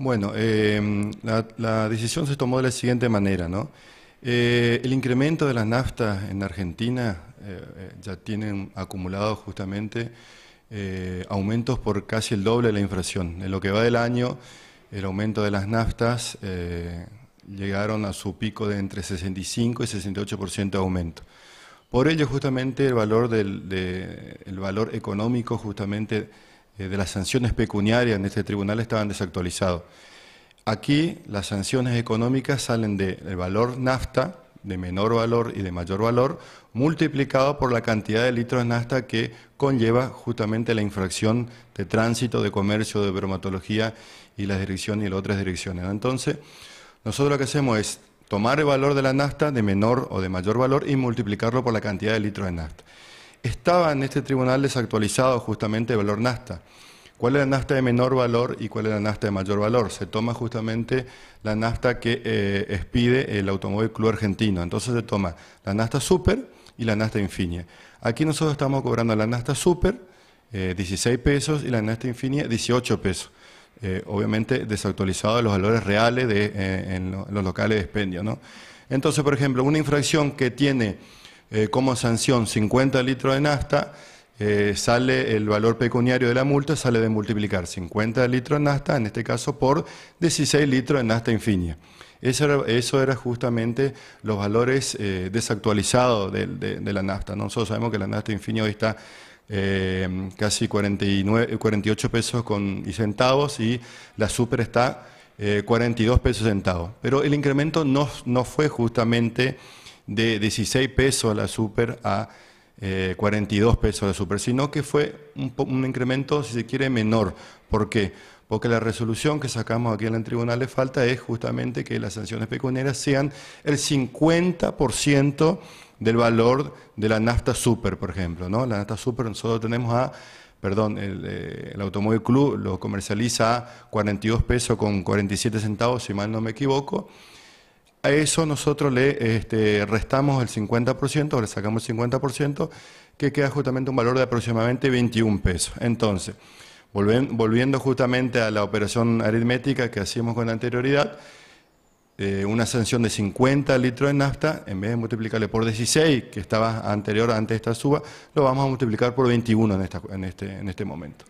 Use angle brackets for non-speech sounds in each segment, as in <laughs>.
Bueno, eh, la, decisión se tomó de la siguiente manera, ¿no? Eh, el incremento de las naftas en Argentina eh, ya tienen acumulado justamente aumentos por casi el doble de la inflación. En lo que va del año, el aumento de las naftas llegaron a su pico de entre 65 y 68% de aumento. Por ello, justamente, el valor, de, el valor económico justamente eh, de las sanciones pecuniarias en este tribunal estaban desactualizados. Aquí las sanciones económicas salen del valor nafta, de menor valor y de mayor valor, multiplicado por la cantidad de litros de nafta que conlleva justamente la infracción de tránsito, de comercio, de bromatología y las direcciones y las otras direcciones. Entonces, nosotros lo que hacemos es tomar el valor de la nafta de menor o de mayor valor y multiplicarlo por la cantidad de litros de nafta estaba en este tribunal desactualizado justamente el valor Nasta. ¿Cuál es la nafta de menor valor y cuál es la Nasta de mayor valor? Se toma justamente la nafta que eh, expide el Automóvil Club Argentino. Entonces se toma la Nasta super y la Nasta Infinia. Aquí nosotros estamos cobrando la Nasta super 16 eh, pesos y la Nasta Infinia, 18 pesos. Eh, obviamente desactualizado de los valores reales de, en, los locales de expendio. Entonces, por ejemplo, una infracción que tiene eh, como sanción 50 litros de nafta, eh, sale el valor pecuniario de la multa, sale de multiplicar 50 litros de nafta, en este caso por 16 litros de nafta infinia. Eso era, justamente los valores eh, desactualizados de, la nafta. Nosotros sabemos que la nafta infinia hoy está casi 48 pesos y centavos y la super está 42 pesos centavos. Pero el incremento no fue justamente de 16 pesos a la super a 42 eh, pesos a la super, sino que fue un, incremento, si se quiere, menor. ¿Por qué? Porque la resolución que sacamos aquí en el tribunal le falta es justamente que las sanciones pecuneras sean el 50% del valor de la nafta super, por ejemplo. ¿no? La nafta super nosotros tenemos a perdón, el, eh, el, Automóvil Club lo comercializa a 42 pesos con 47 centavos, si mal no me equivoco, a eso nosotros le este, restamos el 50%, le sacamos el 50%, que queda justamente un valor de aproximadamente 21 pesos. Entonces, volviendo justamente a la operación aritmética que hacíamos con anterioridad, eh, una sanción de 50 litros de nafta, en vez de multiplicarle por 16, que estaba anterior ante esta suba, lo vamos a multiplicar por 21 este, en este momento.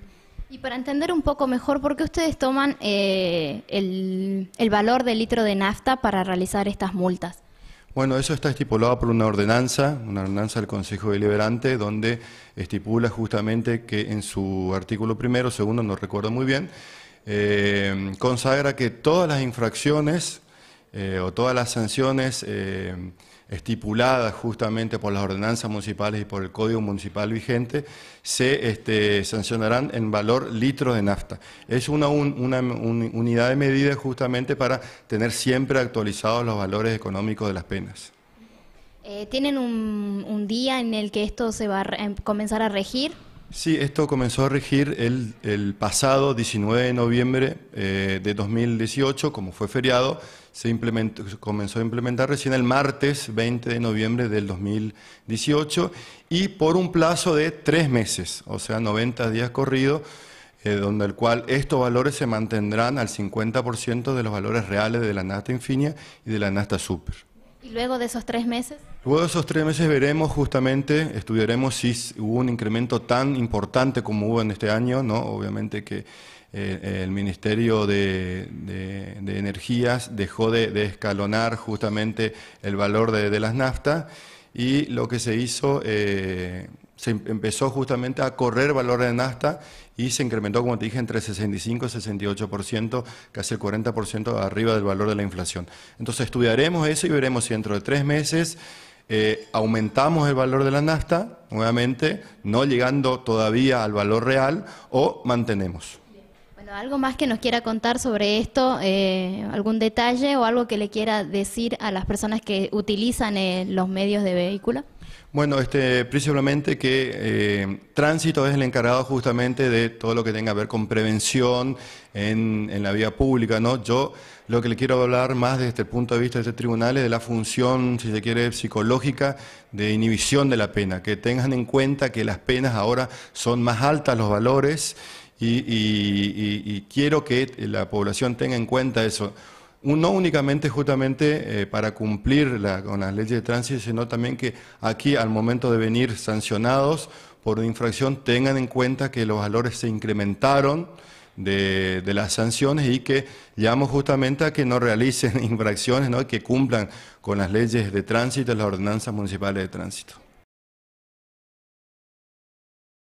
Y para entender un poco mejor, ¿por qué ustedes toman eh, el, valor del litro de nafta para realizar estas multas? Bueno, eso está estipulado por una ordenanza, una ordenanza del Consejo Deliberante, donde estipula justamente que en su artículo primero, segundo, no recuerdo muy bien, eh, consagra que todas las infracciones eh, o todas las sanciones eh, estipuladas justamente por las ordenanzas municipales y por el código municipal vigente, se este, sancionarán en valor litro de nafta. Es una, unidad de medida justamente para tener siempre actualizados los valores económicos de las penas. Eh, ¿Tienen un, día en el que esto se va a em, comenzar a regir? Sí, esto comenzó a regir el, pasado 19 de noviembre eh, de 2018, como fue feriado, se comenzó a implementar recién el martes 20 de noviembre del 2018 y por un plazo de tres meses, o sea, 90 días corridos, eh, donde el cual estos valores se mantendrán al 50% de los valores reales de la Nasta Infinia y de la Nasta Super. ¿Y luego de esos tres meses? Luego de esos tres meses veremos justamente, estudiaremos si hubo un incremento tan importante como hubo en este año, ¿no? Obviamente que eh, el Ministerio de, Energías dejó de, escalonar justamente el valor de, las naftas y lo que se hizo, eh, se em-, empezó justamente a correr valor de nafta y se incrementó, como te dije, entre 65 y 68%, casi el 40% arriba del valor de la inflación. Entonces estudiaremos eso y veremos si dentro de tres meses eh, aumentamos el valor de la nasta, nuevamente, no llegando todavía al valor real, o mantenemos. Bueno, algo más que nos quiera contar sobre esto, eh, algún detalle o algo que le quiera decir a las personas que utilizan eh, los medios de vehículo. Bueno, este, principalmente que eh, tránsito es el encargado justamente de todo lo que tenga que ver con prevención en, la vía pública, ¿no? Yo lo que le quiero hablar más desde el este punto de vista de este tribunal es de la función, si se quiere, psicológica de inhibición de la pena, que tengan en cuenta que las penas ahora son más altas los valores y quiero que la población tenga en cuenta eso no únicamente justamente eh, para cumplir con las leyes de tránsito, sino también que aquí al momento de venir sancionados por infracción tengan en cuenta que los valores se incrementaron de, las sanciones y que llamo justamente a que no realicen <laughs> infracciones, ¿no? que cumplan con las leyes de tránsito y las ordenanzas municipales de tránsito.